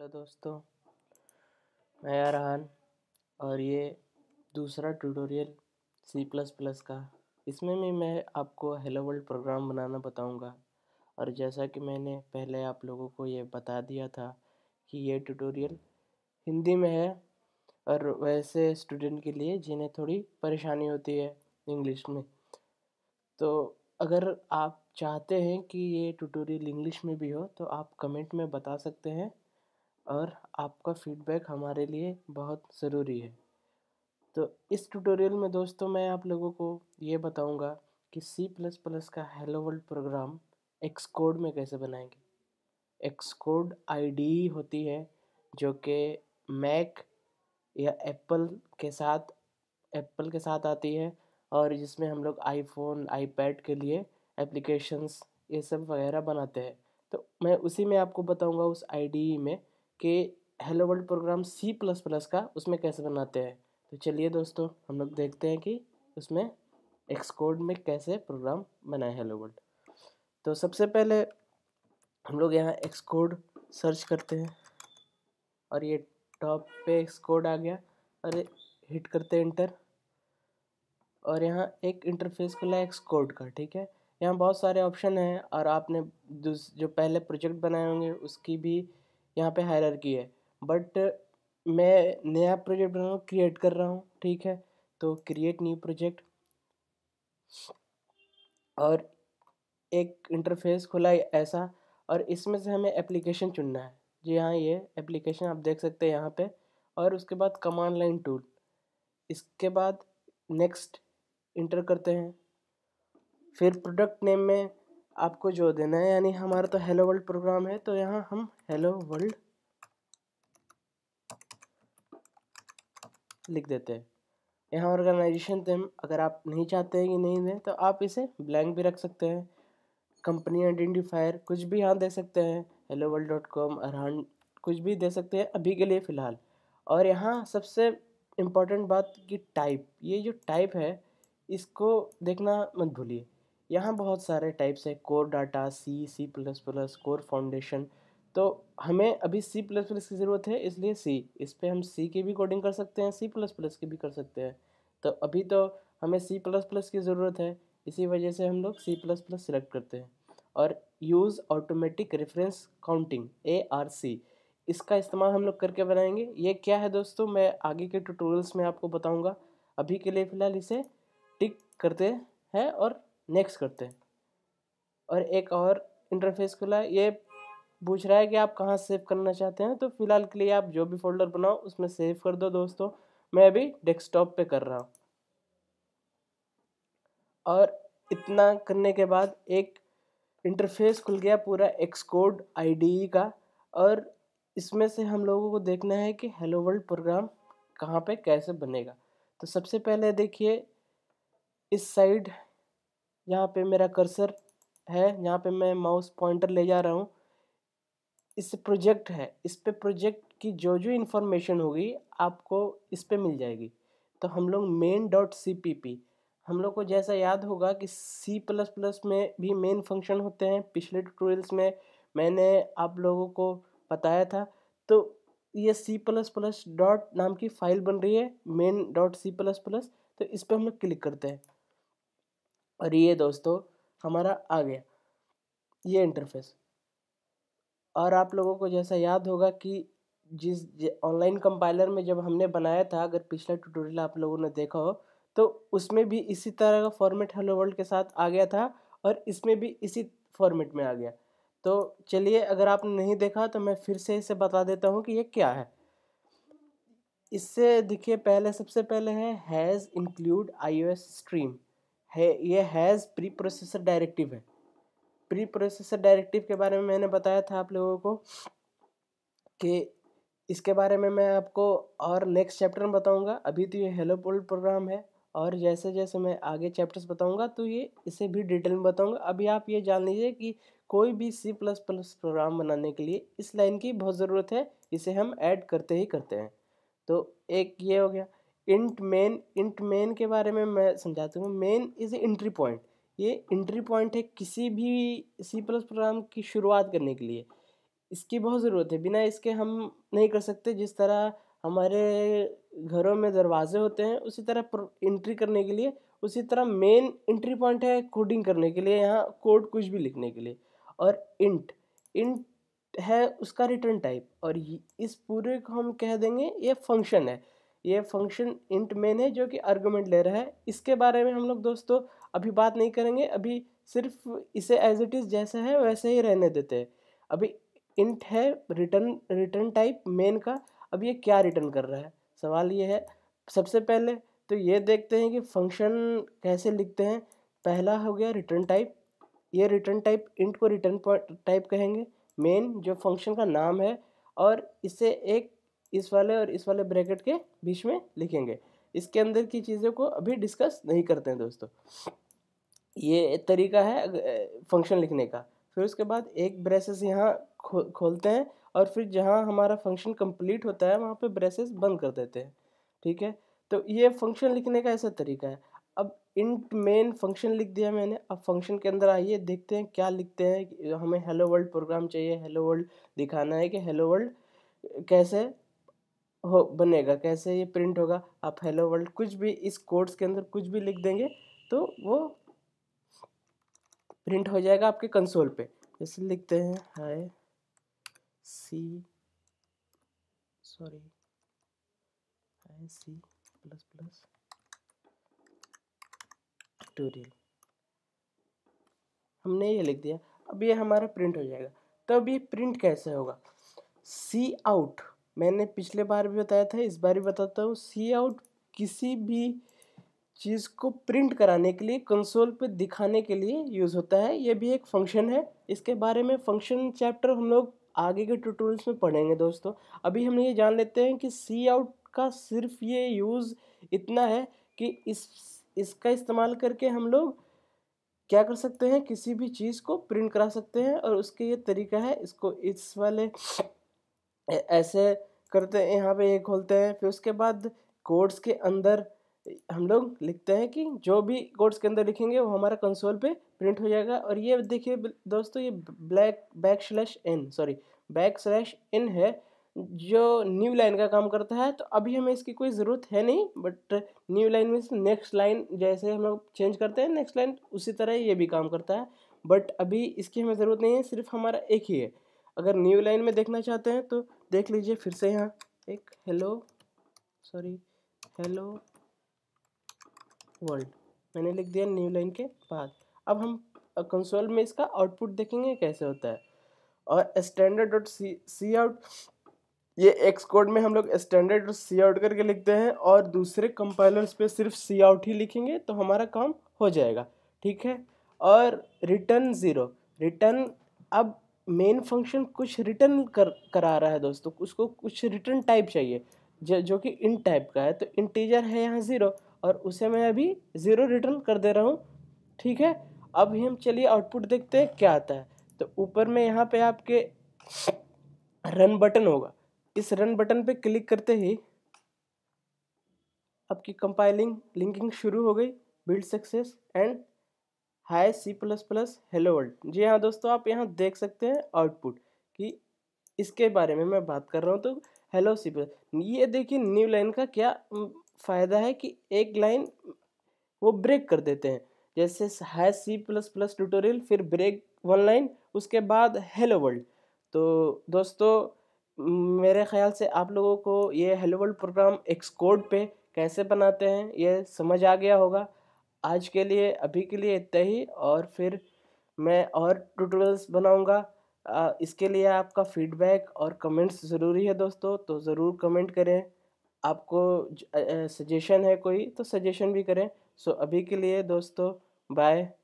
hello दोस्तों मैं अरहान और ये दूसरा ट्यूटोरियल सी प्लस प्लस का इसमें भी मैं आपको हेलो वर्ल्ड प्रोग्राम बनाना बताऊंगा और जैसा कि मैंने पहले आप लोगों को ये बता दिया था कि ये ट्यूटोरियल हिंदी में है और वैसे स्टूडेंट के लिए जिन्हें थोड़ी परेशानी होती है इंग्लिश में तो अगर आप चाहते हैं कि ये ट्यूटोरियल इंग्लिश में भी हो तो आप कमेंट में बता सकते हैं और आपका फीडबैक हमारे लिए बहुत ज़रूरी है तो इस ट्यूटोरियल में दोस्तों मैं आप लोगों को ये बताऊंगा कि C प्लस प्लस का hello world program Xcode में कैसे बनाएंगे एक्स कोड आई होती है जो कि मैक या एप्पल के साथ एप्पल के साथ आती है और जिसमें हम लोग आईफोन आईपैड के लिए एप्लीकेशंस ये सब वगैरह बनाते हैं तो मैं उसी में आपको बताऊंगा उस आईडी में के hello world program C plus plus का उसमें कैसे बनाते हैं तो चलिए दोस्तों हम लोग देखते हैं कि उसमें एक्सकोड में कैसे प्रोग्राम बनाए हेलो वर्ल्ड तो सबसे पहले हम लोग यहाँ एक्सकोड सर्च करते हैं और ये टॉप पे एक्सकोड आ गया और हिट करते हैं इंटर और यहाँ एक इंटरफेस खुला है एक्स कोड का ठीक है यहाँ बहुत सारे ऑप्शन हैं और आपने जो पहले प्रोजेक्ट बनाए होंगे उसकी भी यहाँ पे की है बट मैं नया प्रोजेक्ट बना रहा हूँ क्रिएट कर रहा हूँ ठीक है तो क्रिएट न्यू प्रोजेक्ट और एक इंटरफेस खुला ऐसा और इसमें से हमें एप्लीकेशन चुनना है जी हाँ ये एप्लीकेशन आप देख सकते हैं यहाँ पे और उसके बाद कमांड लाइन टूल इसके बाद नेक्स्ट इंटर करते हैं फिर प्रोडक्ट नेम में आपको जो देना है यानी हमारा तो हेलो वर्ल्ड प्रोग्राम है तो यहाँ हम हेलो वर्ल्ड लिख देते हैं यहाँ ऑर्गेनाइजेशन तो अगर आप नहीं चाहते हैं कि नहीं दें तो आप इसे ब्लैंक भी रख सकते हैं कंपनी आइडेंटिफायर कुछ भी यहाँ दे सकते हैं hello world dot com Arhan कुछ भी दे सकते हैं अभी के लिए फ़िलहाल और यहाँ सबसे इम्पोर्टेंट बात कि टाइप ये जो टाइप है इसको देखना मत भूलिए यहाँ बहुत सारे टाइप्स हैं core data C C plus plus core foundation तो हमें अभी सी प्लस प्लस की ज़रूरत है इसलिए सी इस पर हम सी की भी कोडिंग कर सकते हैं सी प्लस प्लस की भी कर सकते हैं तो अभी तो हमें सी प्लस प्लस की ज़रूरत है इसी वजह से हम लोग सी प्लस प्लस सिलेक्ट करते हैं और use automatic reference counting A R C इसका इस्तेमाल हम लोग करके बनाएंगे ये क्या है दोस्तों मैं आगे के ट्यूटोरियल्स में आपको बताऊंगा अभी के लिए फ़िलहाल इसे टिक करते हैं और नेक्स्ट करते हैं और एक और इंटरफेस खुला है ये पूछ रहा है कि आप कहाँ सेव करना चाहते हैं तो फिलहाल के लिए आप जो भी फोल्डर बनाओ उसमें सेव कर दो दोस्तों मैं अभी डेस्कटॉप पे कर रहा हूँ और इतना करने के बाद एक इंटरफेस खुल गया पूरा एक्सकोड आईडीई e का और इसमें से हम लोगों को देखना है कि हेलो वर्ल्ड प्रोग्राम कहाँ पे कैसे बनेगा तो सबसे पहले देखिए इस साइड यहाँ पे मेरा कर्सर है यहाँ पे मैं माउस पॉइंटर ले जा रहा हूँ इस प्रोजेक्ट है इस पर प्रोजेक्ट की जो जो इन्फॉर्मेशन होगी आपको इस पर मिल जाएगी तो हम लोग main dot C P P हम लोग को जैसा याद होगा कि सी प्लस प्लस में भी मेन फंक्शन होते हैं पिछले ट्यूटोरियल्स में मैंने आप लोगों को बताया था तो ये सी प्लस प्लस डॉट नाम की फ़ाइल बन रही है main dot C plus plus तो इस पर हम लोग क्लिक करते हैं और ये दोस्तों हमारा आ गया ये इंटरफेस और आप लोगों को जैसा याद होगा कि जिस ऑनलाइन कंपाइलर में जब हमने बनाया था अगर पिछला ट्यूटोरियल आप लोगों ने देखा हो तो उसमें भी इसी तरह का फॉर्मेट हेलो वर्ल्ड के साथ आ गया था और इसमें भी इसी फॉर्मेट में आ गया तो चलिए अगर आपने नहीं देखा तो मैं फिर से इसे बता देता हूँ कि ये क्या है इससे देखिए पहले सबसे पहले है हैज़ इंक्लूड आई स्ट्रीम है ये हैज़ प्री प्रोसेसर डायरेक्टिव है प्री प्रोसेसर डायरेक्टिव के बारे में मैंने बताया था आप लोगों को कि इसके बारे में मैं आपको और नेक्स्ट चैप्टर में बताऊंगा अभी तो ये हेलो वर्ल्ड प्रोग्राम है और जैसे जैसे मैं आगे चैप्टर्स बताऊंगा तो ये इसे भी डिटेल में बताऊंगा अभी आप ये जान लीजिए कि कोई भी सी प्लस प्लस प्रोग्राम बनाने के लिए इस लाइन की बहुत ज़रूरत है इसे हम ऐड करते ही करते हैं तो एक ये हो गया इंट मेन इंट मेन के बारे में मैं समझाता हूँ मेन इज़ इंट्री पॉइंट ये इंट्री पॉइंट है किसी भी सी प्लस प्रोग्राम की शुरुआत करने के लिए इसकी बहुत ज़रूरत है बिना इसके हम नहीं कर सकते जिस तरह हमारे घरों में दरवाजे होते हैं उसी तरह इंट्री करने के लिए उसी तरह मेन इंट्री पॉइंट है कोडिंग करने के लिए यहाँ कोड कुछ भी लिखने के लिए और इंट इंट है उसका रिटर्न टाइप और इस पूरे को हम कह देंगे ये फंक्शन है ये फंक्शन इंट मेन है जो कि आर्गूमेंट ले रहा है इसके बारे में हम लोग दोस्तों अभी बात नहीं करेंगे अभी सिर्फ इसे एज इट इज़ जैसा है वैसे ही रहने देते हैं अभी इंट है रिटर्न रिटर्न टाइप मेन का अब ये क्या रिटर्न कर रहा है सवाल ये है सबसे पहले तो ये देखते हैं कि फंक्शन कैसे लिखते हैं पहला हो गया रिटर्न टाइप ये रिटर्न टाइप इंट को रिटर्न टाइप कहेंगे मेन जो फंक्शन का नाम है और इसे एक इस वाले और इस वाले ब्रैकेट के बीच में लिखेंगे इसके अंदर की चीज़ों को अभी डिस्कस नहीं करते हैं दोस्तों ये तरीका है फंक्शन लिखने का फिर उसके बाद एक ब्रेसेस यहाँ खो, खोलते हैं और फिर जहाँ हमारा फंक्शन कंप्लीट होता है वहाँ पे ब्रेसेस बंद कर देते हैं ठीक है तो ये फंक्शन लिखने का ऐसा तरीका है अब इंट मेन फंक्शन लिख दिया मैंने अब फंक्शन के अंदर आइए देखते हैं क्या लिखते हैं हमें हेलो वर्ल्ड प्रोग्राम चाहिए हेलो वर्ल्ड दिखाना है कि हेलो वर्ल्ड कैसे हो बनेगा कैसे ये प्रिंट होगा आप हेलो वर्ल्ड कुछ भी इस कोड्स के अंदर कुछ भी लिख देंगे तो वो प्रिंट हो जाएगा आपके कंसोल पे जैसे लिखते हैं hi C sorry hi C plus plus tutorial हमने ये लिख दिया अब ये हमारा प्रिंट हो जाएगा तब ये प्रिंट कैसे होगा सी आउट मैंने पिछले बार भी बताया था इस बार भी बताता हूँ सी आउट किसी भी चीज़ को प्रिंट कराने के लिए कंसोल पे दिखाने के लिए यूज़ होता है ये भी एक फंक्शन है इसके बारे में फंक्शन चैप्टर हम लोग आगे के ट्यूटोरियल्स में पढ़ेंगे दोस्तों अभी हम ये जान लेते हैं कि सी आउट का सिर्फ ये यूज़ इतना है कि इस इसका इस्तेमाल करके हम लोग क्या कर सकते हैं किसी भी चीज़ को प्रिंट करा सकते हैं और उसके ये तरीका है इसको इस वाले ऐसे करते हैं यहाँ पे ये खोलते हैं फिर उसके बाद कोड्स के अंदर हम लोग लिखते हैं कि जो भी कोड्स के अंदर लिखेंगे वो हमारा कंसोल पे प्रिंट हो जाएगा और ये देखिए दोस्तों ये black backslash N sorry backslash N है जो न्यू लाइन का काम करता है तो अभी हमें इसकी कोई ज़रूरत है नहीं बट न्यू लाइन में नेक्स्ट लाइन जैसे हम लोग चेंज करते हैं नेक्स्ट लाइन उसी तरह ये भी काम करता है बट अभी इसकी हमें ज़रूरत नहीं है सिर्फ हमारा एक ही है अगर न्यू लाइन में देखना चाहते हैं तो देख लीजिए फिर से यहाँ एक हेलो सॉरी हेलो वर्ल्ड मैंने लिख दिया न्यू लाइन के बाद अब हम कंसोल में इसका आउटपुट देखेंगे कैसे होता है और standard dot C cout ये एक्स कोड में हम लोग स्टैंडर्ड और सी आउट करके लिखते हैं और दूसरे कंपाइलर्स पे सिर्फ सी आउट ही लिखेंगे तो हमारा काम हो जाएगा ठीक है और रिटर्न ज़ीरो रिटर्न अब मेन फंक्शन कुछ रिटर्न कर करा रहा है दोस्तों उसको कुछ रिटर्न टाइप चाहिए जो, जो कि इन टाइप का है तो इंटीजर है यहाँ ज़ीरो और उसे मैं अभी ज़ीरो रिटर्न कर दे रहा हूँ ठीक है अब हम चलिए आउटपुट देखते हैं क्या आता है तो ऊपर में यहाँ पे आपके रन बटन होगा इस रन बटन पे क्लिक करते ही आपकी कंपाइलिंग लिंकिंग शुरू हो गई build success and hi C plus plus hello world जी हाँ दोस्तों आप यहाँ देख सकते हैं आउटपुट कि इसके बारे में मैं बात कर रहा हूँ तो हेलो सी प्लस ये देखिए न्यू लाइन का क्या फ़ायदा है कि एक लाइन वो ब्रेक कर देते हैं जैसे hi C plus plus tutorial फिर ब्रेक वन लाइन उसके बाद हेलो वर्ल्ड तो दोस्तों मेरे ख्याल से आप लोगों को ये हेलो वर्ल्ड प्रोग्राम एक्सकोड पे कैसे बनाते हैं ये समझ आ गया होगा आज के लिए अभी के लिए इतना ही और फिर मैं और ट्यूटोरियल्स बनाऊँगा इसके लिए आपका फीडबैक और कमेंट्स ज़रूरी है दोस्तों तो ज़रूर कमेंट करें आपको सजेशन है कोई तो सजेशन भी करें सो अभी के लिए दोस्तों बाय